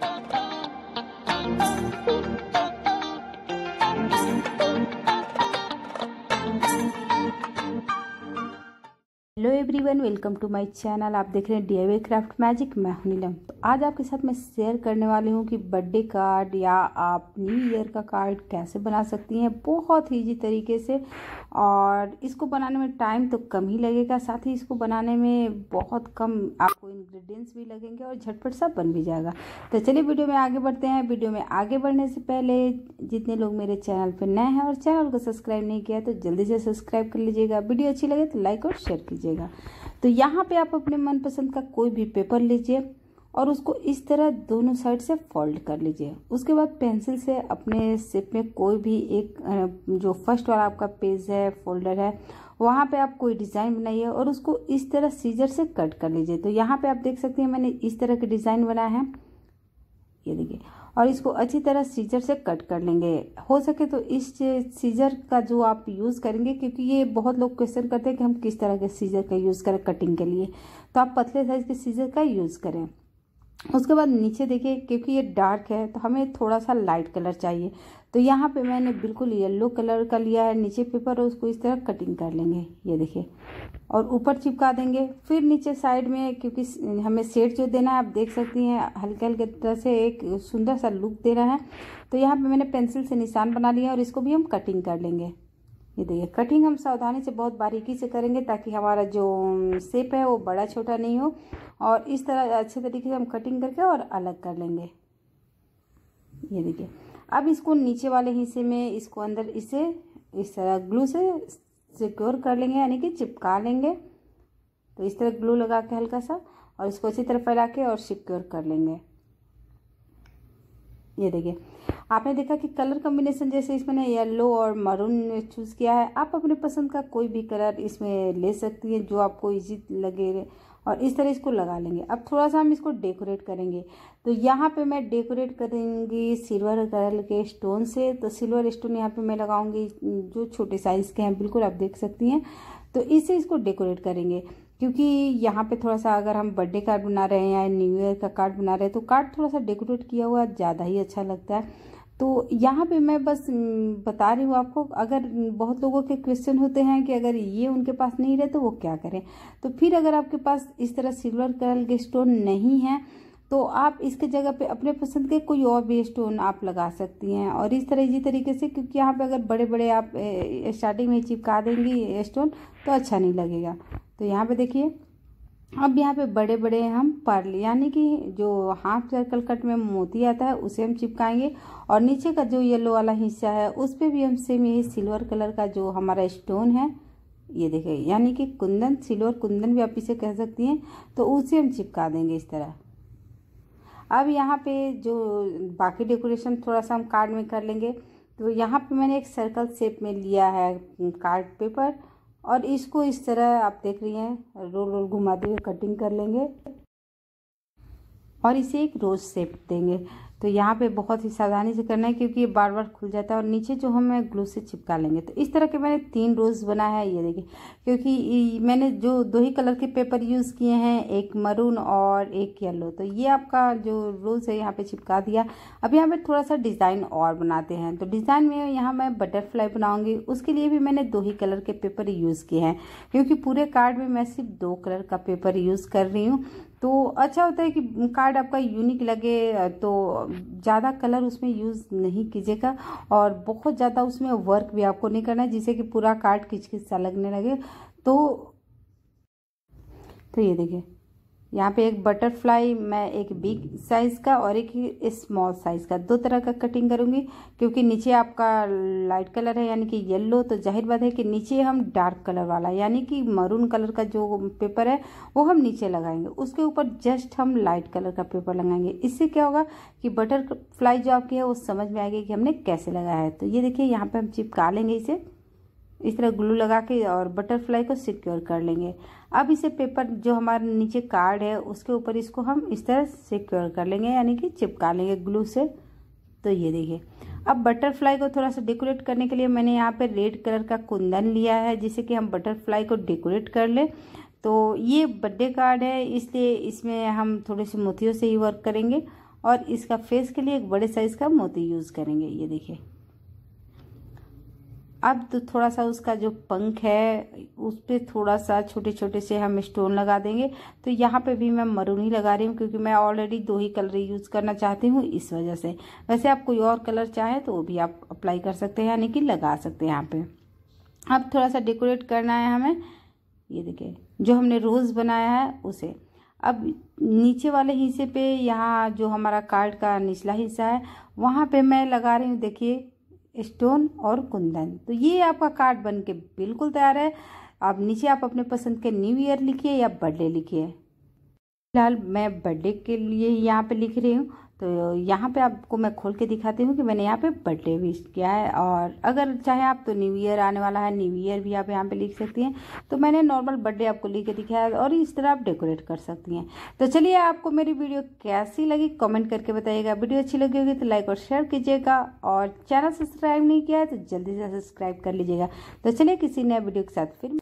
Bye. Hello everyone welcome to my channel आप देख रहे हैं डी क्राफ्ट मैजिक मैं हूं नीलम तो आज आपके साथ मैं शेयर करने वाली हूं कि बर्थडे कार्ड या आप न्यू ईयर का कार्ड कैसे बना सकती हैं बहुत ईजी तरीके से और इसको बनाने में टाइम तो कम ही लगेगा साथ ही इसको बनाने में बहुत कम आपको इन्ग्रीडियंट्स भी लगेंगे और झटपट सब बन भी जाएगा तो चलिए वीडियो में आगे बढ़ते हैं वीडियो में आगे बढ़ने से पहले जितने लोग मेरे चैनल पर नए हैं और चैनल को सब्सक्राइब नहीं किया तो जल्दी से सब्सक्राइब कर लीजिएगा वीडियो अच्छी लगे तो लाइक और शेयर कीजिए लीजिएगा तो यहाँ पे आप अपने मनपसंद का कोई भी पेपर लीजिए और उसको इस तरह दोनों साइड से फोल्ड कर लीजिए उसके बाद पेंसिल से अपने शेप में कोई भी एक जो फर्स्ट वाला आपका पेज है फोल्डर है वहाँ पे आप कोई डिज़ाइन बनाइए और उसको इस तरह सीजर से कट कर लीजिए तो यहाँ पे आप देख सकते हैं मैंने इस तरह के डिज़ाइन बनाया है ये देखिए और इसको अच्छी तरह सीजर से कट कर लेंगे हो सके तो इस सीजर का जो आप यूज़ करेंगे क्योंकि ये बहुत लोग क्वेश्चन करते हैं कि हम किस तरह के सीजर का यूज़ करें कटिंग के लिए तो आप पतले साइज़ के सीजर का यूज़ करें उसके बाद नीचे देखिए क्योंकि ये डार्क है तो हमें थोड़ा सा लाइट कलर चाहिए तो यहाँ पे मैंने बिल्कुल येलो कलर का लिया है नीचे पेपर और उसको इस तरह कटिंग कर लेंगे ये देखिए और ऊपर चिपका देंगे फिर नीचे साइड में क्योंकि हमें सेट जो देना है आप देख सकती हैं हल्के हल्के तरह से एक सुंदर सा लुक दे रहा है तो यहाँ पे मैंने पेंसिल से निशान बना लिया और इसको भी हम कटिंग कर लेंगे ये देखिए कटिंग हम सावधानी से बहुत बारीकी से करेंगे ताकि हमारा जो सेप है वो बड़ा छोटा नहीं हो और इस तरह अच्छे तरीके से हम कटिंग करके और अलग कर लेंगे ये देखिए अब इसको नीचे वाले हिस्से में इसको अंदर इसे इस तरह ग्लू से सिक्योर कर लेंगे यानी कि चिपका लेंगे तो इस तरह ग्लू लगा के हल्का सा और इसको अच्छी तरह फैला के और सिक्योर कर लेंगे ये देखिए आपने देखा कि कलर कॉम्बिनेशन जैसे इसमें ने येलो और मरून चूज़ किया है आप अपने पसंद का कोई भी कलर इसमें ले सकती हैं जो आपको इजी लगे और इस तरह इसको लगा लेंगे अब थोड़ा सा हम इसको डेकोरेट करेंगे तो यहाँ पे मैं डेकोरेट करेंगी सिल्वर कलर के स्टोन से तो सिल्वर स्टोन यहाँ पे मैं लगाऊंगी जो छोटे साइज़ के हैं बिल्कुल आप देख सकती हैं तो इससे इसको डेकोरेट करेंगे क्योंकि यहाँ पे थोड़ा सा अगर हम बर्थडे कार्ड बना रहे हैं या न्यू ईयर का कार्ड बना रहे हैं तो कार्ड थोड़ा सा डेकोरेट किया हुआ ज़्यादा ही अच्छा लगता है तो यहाँ पे मैं बस बता रही हूँ आपको अगर बहुत लोगों के क्वेश्चन होते हैं कि अगर ये उनके पास नहीं रहे तो वो क्या करें तो फिर अगर आपके पास इस तरह सिल्वर कलर के स्टोन नहीं है तो आप इसके जगह पे अपने पसंद के कोई और भी स्टोन आप लगा सकती हैं और इस तरह इसी तरीके से क्योंकि यहाँ पे अगर बड़े बड़े आप स्टार्टिंग में चिपका देंगी स्टोन तो अच्छा नहीं लगेगा तो यहाँ पे देखिए अब यहाँ पे बड़े बड़े हम पर्ल यानी कि जो हाफ सर्कल कट में मोती आता है उसे हम चिपकाएंगे और नीचे का जो येलो वाला हिस्सा है उस पर भी हम सेम यही सिल्वर कलर का जो हमारा स्टोन है ये देखिए यानी कि कुंदन सिल्वर कुंदन भी आप इसे कह सकती हैं तो उसे हम चिपका देंगे इस तरह अब यहाँ पे जो बाकी डेकोरेशन थोड़ा सा हम कार्ड में कर लेंगे तो यहाँ पे मैंने एक सर्कल शेप में लिया है कार्ड पेपर और इसको इस तरह आप देख रही हैं रोल रोल घुमाते हुए कटिंग कर लेंगे और इसे एक रोज़ शेप देंगे तो यहाँ पे बहुत ही सावधानी से करना है क्योंकि ये बार बार खुल जाता है और नीचे जो हम ग्लू से चिपका लेंगे तो इस तरह के मैंने तीन रोज़ बनाया है ये देखिए क्योंकि मैंने जो दो ही कलर के पेपर यूज़ किए हैं एक मरून और एक येलो तो ये आपका जो रोज़ है यहाँ पर चिपका दिया अब यहाँ पर थोड़ा सा डिज़ाइन और बनाते हैं तो डिज़ाइन में यहाँ मैं बटरफ्लाई बनाऊँगी उसके लिए भी मैंने दो ही कलर के पेपर यूज़ किए हैं क्योंकि पूरे कार्ड में मैं सिर्फ दो कलर का पेपर यूज़ कर रही हूँ तो अच्छा होता है कि कार्ड आपका यूनिक लगे तो ज़्यादा कलर उसमें यूज़ नहीं कीजिएगा और बहुत ज़्यादा उसमें वर्क भी आपको नहीं करना है जिससे कि पूरा कार्ड किचकिच सा लगने लगे तो तो ये देखिए यहाँ पे एक बटरफ्लाई मैं एक बिग साइज़ का और एक स्मॉल साइज़ का दो तरह का कटिंग करूंगी क्योंकि नीचे आपका लाइट कलर है यानी कि येलो तो जाहिर बात है कि नीचे हम डार्क कलर वाला यानी कि मरून कलर का जो पेपर है वो हम नीचे लगाएंगे उसके ऊपर जस्ट हम लाइट कलर का पेपर लगाएंगे इससे क्या होगा कि बटरफ्लाई जो आपकी है वो समझ में आएगी कि हमने कैसे लगाया है तो ये देखिए यहाँ पर हम चिपका लेंगे इसे इस तरह ग्लू लगा के और बटरफ्लाई को सिक्योर कर लेंगे अब इसे पेपर जो हमारे नीचे कार्ड है उसके ऊपर इसको हम इस तरह सिक्योर कर लेंगे यानी कि चिपका लेंगे ग्लू से तो ये देखिए अब बटरफ्लाई को थोड़ा सा डेकोरेट करने के लिए मैंने यहाँ पे रेड कलर का कुंदन लिया है जिससे कि हम बटरफ्लाई को डेकोरेट कर लें तो ये बर्थडे कार्ड है इसलिए इसमें हम थोड़े से मोतियों से ही वर्क करेंगे और इसका फेस के लिए एक बड़े साइज़ का मोती यूज़ करेंगे ये देखिए अब तो थोड़ा सा उसका जो पंख है उस पर थोड़ा सा छोटे छोटे से हम स्टोन लगा देंगे तो यहाँ पे भी मैं मरून ही लगा रही हूँ क्योंकि मैं ऑलरेडी दो ही कलर यूज़ करना चाहती हूँ इस वजह से वैसे आप कोई और कलर चाहें तो वो भी आप अप्लाई कर सकते हैं यानी कि लगा सकते हैं यहाँ पे अब थोड़ा सा डेकोरेट करना है हमें ये देखिए जो हमने रोज़ बनाया है उसे अब नीचे वाले हिस्से पे यहाँ जो हमारा कार्ड का निचला हिस्सा है वहाँ पे मैं लगा रही हूँ देखिए स्टोन और कुंदन तो ये आपका कार्ड बन के बिल्कुल तैयार है आप नीचे आप अपने पसंद के न्यू ईयर लिखिए या बर्थडे लिखिए फिलहाल मैं बर्थडे के लिए यहाँ पे लिख रही हूँ तो यहाँ पे आपको मैं खोल के दिखाती हूँ कि मैंने यहाँ पे बर्थडे विश किया है और अगर चाहे आप तो न्यू ईयर आने वाला है न्यू ईयर भी आप यहाँ पे लिख सकती हैं तो मैंने नॉर्मल बर्थडे आपको लिख के दिखाया और इस तरह आप डेकोरेट कर सकती हैं तो चलिए आपको मेरी वीडियो कैसी लगी कमेंट करके बताइएगा वीडियो अच्छी लगी होगी तो लाइक और शेयर कीजिएगा और चैनल सब्सक्राइब नहीं किया है तो जल्दी से सब्सक्राइब कर लीजिएगा तो चलिए किसी नए वीडियो के साथ फिर